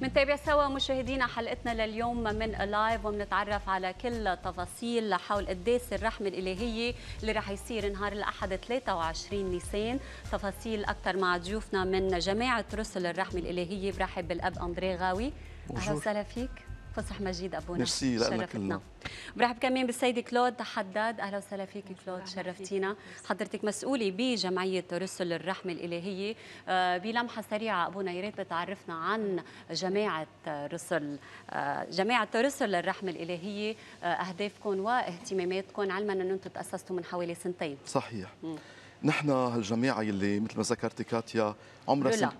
منتابع سوا مشاهدينا حلقتنا لليوم من لايف ومنتعرف على كل تفاصيل حول قداس الرحمة الإلهية اللي رح يصير نهار الأحد 23 نيسان تفاصيل أكثر مع ضيوفنا من جماعة رسل الرحمة الإلهية برحب بالأب أندري غاوي أهلا وسهلا فيك فصح مجيد ابونا ميرسي شرفتنا برحب كمان بالسيدة كلود حداد اهلا وسهلا فيك كلود شرفتينا حضرتك مسؤوله بجمعيه رسل الرحمه الالهيه آه، بلمحه سريعه ابونا يا ريت بتعرفنا عن جماعه رسل آه، جماعه رسل الرحمه الالهيه آه، اهدافكم واهتماماتكم علما انه انتم تاسستوا من حوالي سنتين صحيح م. نحن هالجماعه اللي مثل ما ذكرتي كاتيا عمرها سنة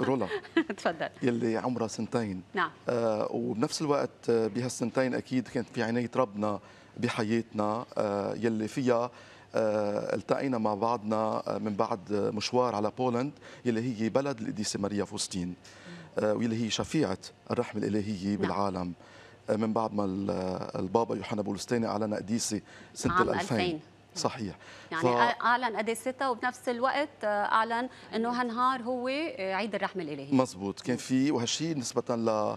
رولا تفضل يلي عمرها سنتين نعم آه وبنفس الوقت آه، بهالسنتين اكيد كانت في عنايه ربنا بحياتنا آه يلي فيها آه التقينا مع بعضنا آه، من بعد مشوار على بولند يلي هي بلد القديسه ماريا فوستين آه واللي هي شفيعه الرحمه الالهيه نعم. بالعالم آه، من بعد ما البابا يوحنا بولستاني اعلن قديسه سنه عام 2000. صحيح يعني ف... اعلن قداستها وبنفس الوقت اعلن انه هالنهار هو عيد الرحمه الالهيه مزبوط كان في وهالشيء نسبه ل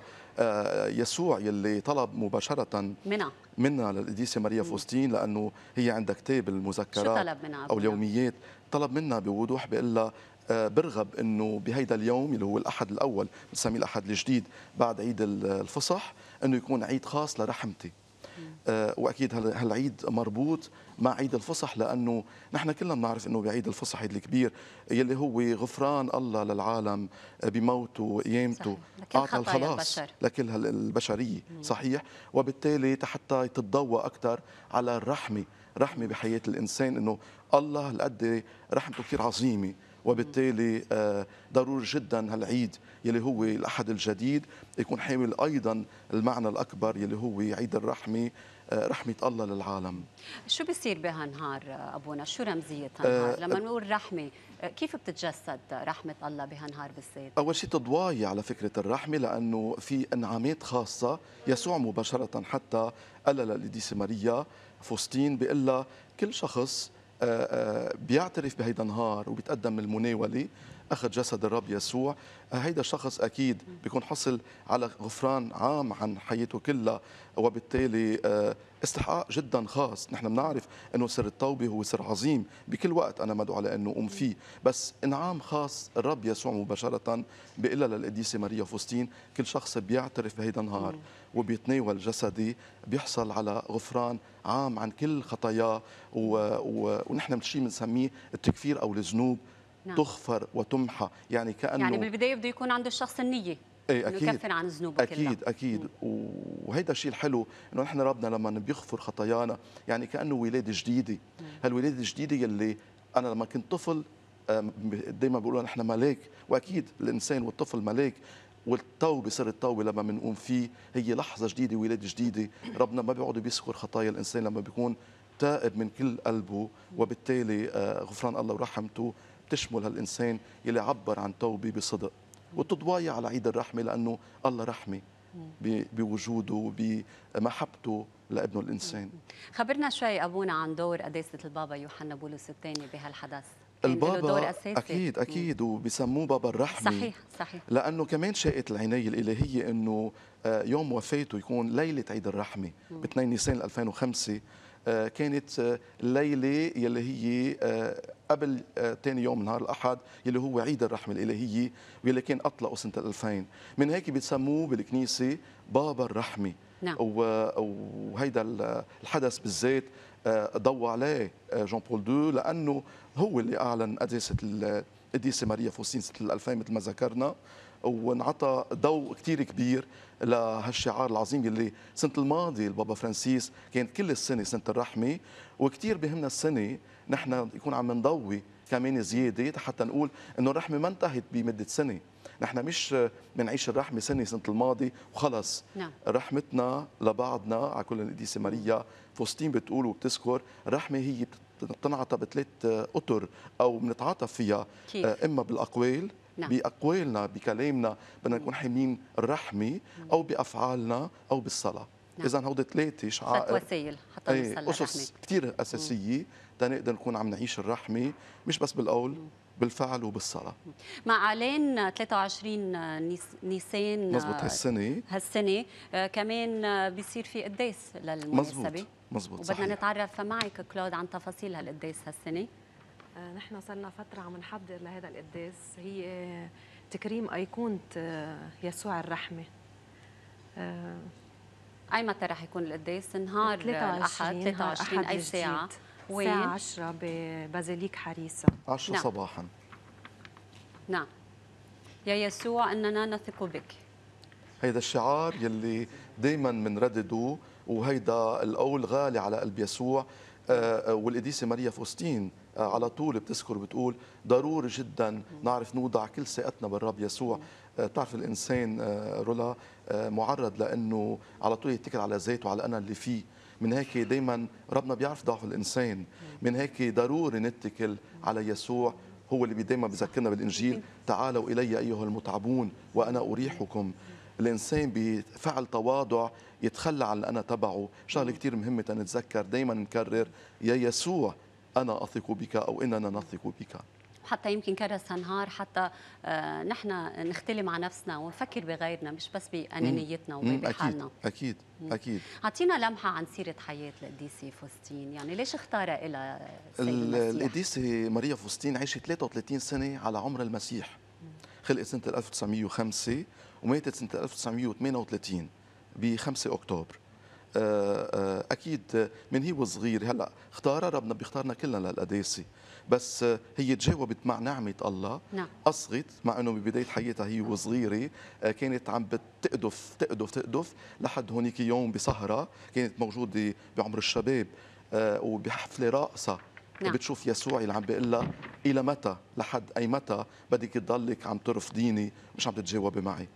يسوع يلي طلب مباشرة منا منا للقديسة ماريا فوستين لأنه هي عندها كتاب المذكرات شو طلب منها أو اليوميات طلب منا بوضوح بيقول لها برغب انه بهيدا اليوم اللي هو الاحد الاول بنسميه الاحد الجديد بعد عيد الفصح انه يكون عيد خاص لرحمتي آه، واكيد هالعيد مربوط مع عيد الفصح لانه نحن كلنا بنعرف انه بعيد الفصح عيد الكبير يلي هو غفران الله للعالم آه، بموته وقيامته اعطى الخلاص لكل البشريه صحيح وبالتالي حتى تتضوى اكثر على الرحمه رحمه بحياه الانسان انه الله قد رحمته كثير عظيمه وبالتالي آه، ضروري جدا هالعيد يلي هو الأحد الجديد يكون حامل أيضا المعنى الأكبر يلي هو عيد الرحمة آه، رحمة الله للعالم شو بيصير بهالنهار أبونا شو رمزية آه، هالنهار لما نقول رحمة كيف بتتجسد رحمة الله بهالنهار بالسيد أول شيء تضواي على فكرة الرحمة لأنه في إنعامات خاصة يسوع مباشرة حتى قال للإديسة ماريا فوستين بيقول كل شخص آه، آه، بيعترف بهيدا النهار وبيتقدم المناوله اخذ جسد الرب يسوع آه، هيدا الشخص اكيد بيكون حصل على غفران عام عن حياته كلها وبالتالي استحقاق جدا خاص نحن بنعرف انه سر التوبه هو سر عظيم بكل وقت انا مدعو على انه ام فيه بس انعام خاص الرب يسوع مباشره بيقول للقديسه ماريا فوستين كل شخص بيعترف بهيدا النهار وبيتناول جسدي بيحصل على غفران عام عن كل خطاياه و... و... ونحن شيء بنسميه التكفير او الذنوب نعم. تغفر وتمحى يعني كانه يعني بالبدايه بده يكون عند الشخص النيه اي اكيد نكفن عن ذنوبك اكيد كلها. اكيد وهيدا الشيء الحلو انه نحن ربنا لما بيغفر خطايانا يعني كانه ولاده جديده هالولاده الجديده يلي انا لما كنت طفل دائما بيقولوا نحن ملاك واكيد الانسان والطفل ملاك والتوبه سر التوبه لما بنقوم فيه هي لحظه جديده ولاده جديده ربنا ما بيقعد بيسكر خطايا الانسان لما بيكون تائب من كل قلبه وبالتالي آه، غفران الله ورحمته بتشمل هالانسان يلي عبر عن توبه بصدق وتضوايا على عيد الرحمه لانه الله رحمه بوجوده بمحبته لابنه الانسان خبرنا شوي ابونا عن دور قداسه البابا يوحنا بولس الثاني بهالحدث البابا دور أساسي. اكيد اكيد وبسموه بابا الرحمه صحيح صحيح لانه كمان شاءت العنايه الالهيه انه آه، يوم وفاته يكون ليله عيد الرحمه ب 2 نيسان 2005 آه، كانت آه، ليله يلي هي قبل ثاني آه، يوم نهار الاحد يلي هو عيد الرحمه الالهيه واللي كان اطلقوا سنه 2000 من هيك بيسموه بالكنيسه بابا الرحمه نعم. وهيدا الحدث بالذات آه، ضوى عليه آه، جون بول دو لانه هو اللي اعلن قداسه القديسه ماريا فوسين سنه 2000 مثل ما ذكرنا وانعطى ضوء كثير كبير لهالشعار العظيم اللي سنه الماضي البابا فرانسيس كانت كل السنه سنه الرحمه وكثير بهمنا السنه نحن يكون عم نضوي كمان زياده حتى نقول انه الرحمه ما انتهت بمده سنه نحن مش بنعيش الرحمه سنه سنه الماضي وخلص نعم. رحمتنا لبعضنا على كل القديسه ماريا فوستين بتقول وبتذكر الرحمه هي بتنعطى بثلاث اطر او بنتعاطف فيها كيف. اما بالاقوال نعم. باقوالنا بكلامنا بدنا نكون حاملين الرحمه نعم. او بافعالنا او بالصلاه نعم. اذا هودي ثلاثه شعائر وسائل حتى نوصل ايه اسس كثير اساسيه تنقدر نكون عم نعيش الرحمه مش بس بالقول مم. بالفعل وبالصلاه مع اعلان 23 نيسان مزبوط هالسنه هالسنه آه، كمان بيصير في قداس للمناسبه مزبوط مزبوط وبدنا صحيح. نتعرف معك كلاود عن تفاصيل هالقداس هالسنه آه، نحن صرنا فترة عم نحضر لهذا القداس هي تكريم أيقونة آه، يسوع الرحمة آه، أي متى رح يكون القداس؟ نهار 23 الأحد 23 أي ساعة؟ وين؟ الساعة 10 ببازيليك حريصة 10 نعم. صباحا نعم يا يسوع أننا نثق بك هيدا الشعار يلي دايما بنردده وهيدا القول غالي على قلب يسوع والقديسة ماريا فوستين آه، على طول بتذكر بتقول ضروري جدا نعرف نوضع كل ثقتنا بالرب يسوع آه، بتعرف الانسان آه، رولا معرض لانه على طول يتكل على ذاته على انا اللي فيه من هيك دائما ربنا بيعرف ضعف الانسان من هيك ضروري نتكل على يسوع هو اللي دائما بذكرنا بالانجيل تعالوا الي ايها المتعبون وانا اريحكم الانسان بفعل تواضع يتخلى عن الانا تبعه شغله كثير مهمه نتذكر دائما نكرر يا يسوع أنا أثق بك أو إننا نثق بك حتى يمكن كرس هنهار حتى آه، نحن نختلي مع نفسنا ونفكر بغيرنا مش بس بأنانيتنا وبحالنا أكيد أكيد أكيد أعطينا لمحة عن سيرة حياة القديسة فوستين يعني ليش اختارها إلى القديسة ماريا فوستين عاشت 33 سنة على عمر المسيح خلقت سنة 1905 وماتت سنة 1938 ب 5 أكتوبر آه، آه، اكيد من هي وصغير هلا اختار ربنا بيختارنا كلنا للقداسه بس هي تجاوبت مع نعمه الله نعم. اصغت مع انه ببدايه حياتها هي وصغيره آه، كانت عم بتقدف تقدف تقدف لحد هونيك يوم بسهره كانت موجوده بعمر الشباب وبحفله راقصة نعم. بتشوف يسوع اللي عم بيقول لها الى متى لحد اي متى بدك تضلك عم ترفضيني مش عم تتجاوبي معي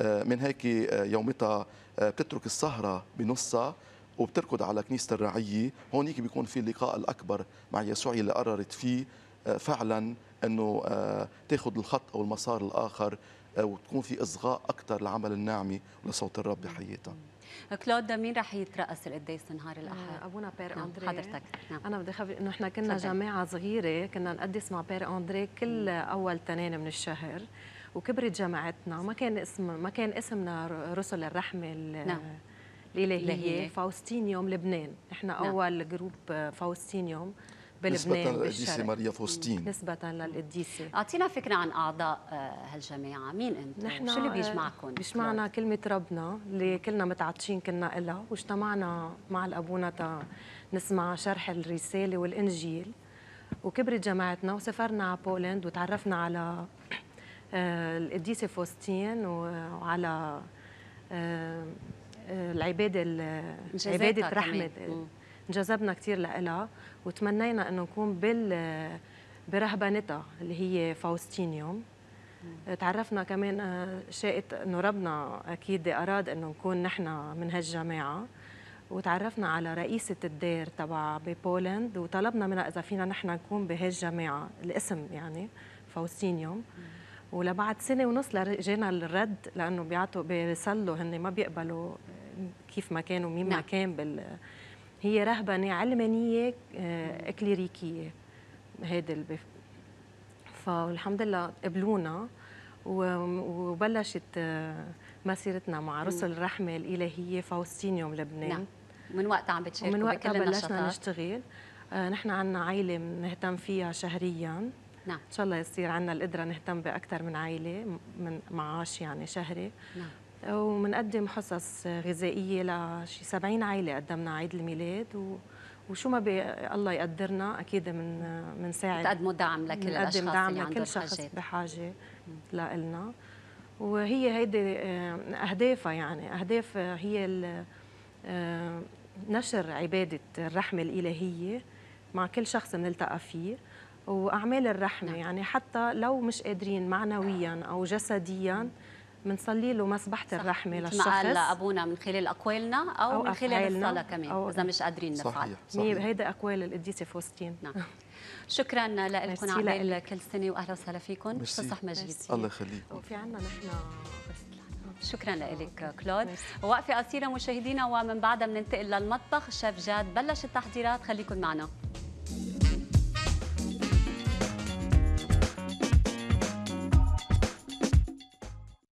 آه، من هيك آه، يومتها آه، بتترك السهره بنصها وبتركض على كنيسه الرعيه هونيك بيكون في اللقاء الاكبر مع يسوع اللي قررت فيه فعلا انه تاخذ الخط او المسار الاخر وتكون في اصغاء اكثر لعمل النعمه ولصوت الرب بحياتها كلود مين رح يترأس القديس نهار الاحد؟ ابونا بير نعم. اندري حضرتك نعم. انا بدي اخبر انه احنا كنا صدق. جماعه صغيره كنا نقدس مع بير اندري كل اول تنين من الشهر وكبرت جماعتنا ما كان اسم ما كان اسمنا رسل الرحمه نعم. الالهيه فاوستينيوم لبنان نحن نعم. اول جروب فاوستينيوم بلبنان نسبة للقديسة ماريا فوستين نعم، نسبة للقديسة أعطينا فكرة عن أعضاء آه، هالجماعة مين أنتم؟ نحن شو اللي بيجمعكم؟ بيجمعنا نعم. كلمة ربنا اللي كلنا متعطشين كنا إلها واجتمعنا مع الأبونا تا نسمع شرح الرسالة والإنجيل وكبرت جماعتنا وسافرنا على بولند وتعرفنا على آه، القديسة فوستين وعلى آه، آه، العبادة عبادة رحمة انجذبنا كثير لها وتمنينا انه نكون بال برهبنتها اللي هي فاوستينيوم تعرفنا كمان شاءت انه ربنا اكيد اراد انه نكون نحن من هالجماعه وتعرفنا على رئيسة الدير تبع ببولند وطلبنا منها إذا فينا نحن نكون بهالجماعة الاسم يعني فاوستينيوم ولبعد سنه ونص جينا الرد لانه بيعطوا بيصلوا هن ما بيقبلوا كيف ما كانوا مين نعم. ما كان بال هي رهبنه علمانيه آه، اكليريكيه هيدا البف... فالحمد لله قبلونا وبلشت آه، مسيرتنا مع رسل الرحمه الالهيه فاوستينيوم لبنان نعم. من وقتها عم بتشاركوا ومن وقتها بلشنا نشتغل آه، نحن عندنا عائله بنهتم فيها شهريا نعم ان شاء الله يصير عندنا القدره نهتم باكثر من عائله من معاش يعني شهري نعم ومنقدم حصص غذائيه لشي 70 عائله قدمنا عيد الميلاد و وشو ما الله يقدرنا اكيد من بنساعد بتقدموا دعم لكل الاشخاص بنقدم دعم لكل شخص حاجات. بحاجه لنا وهي هيدي اهدافها يعني اهداف آه، هي نشر عباده الرحمه الالهيه مع كل شخص بنلتقى فيه واعمال الرحمه نعم. يعني حتى لو مش قادرين معنويا او جسديا بنصلي له مسبحه الرحمه للشخص ما قال ابونا من خلال اقوالنا او, أو من خلال الصلاه كمان اذا مش قادرين نفعل صحيح هيدا اقوال القديسه فوسطين نعم شكرا لكم على كل سنه واهلا وسهلا فيكم استاذ مجيد الله يخليك وفي عندنا نحن شكرا لك كلود وقفه قصيره مشاهدينا ومن بعدها بننتقل للمطبخ شيف جاد بلش التحضيرات خليكم معنا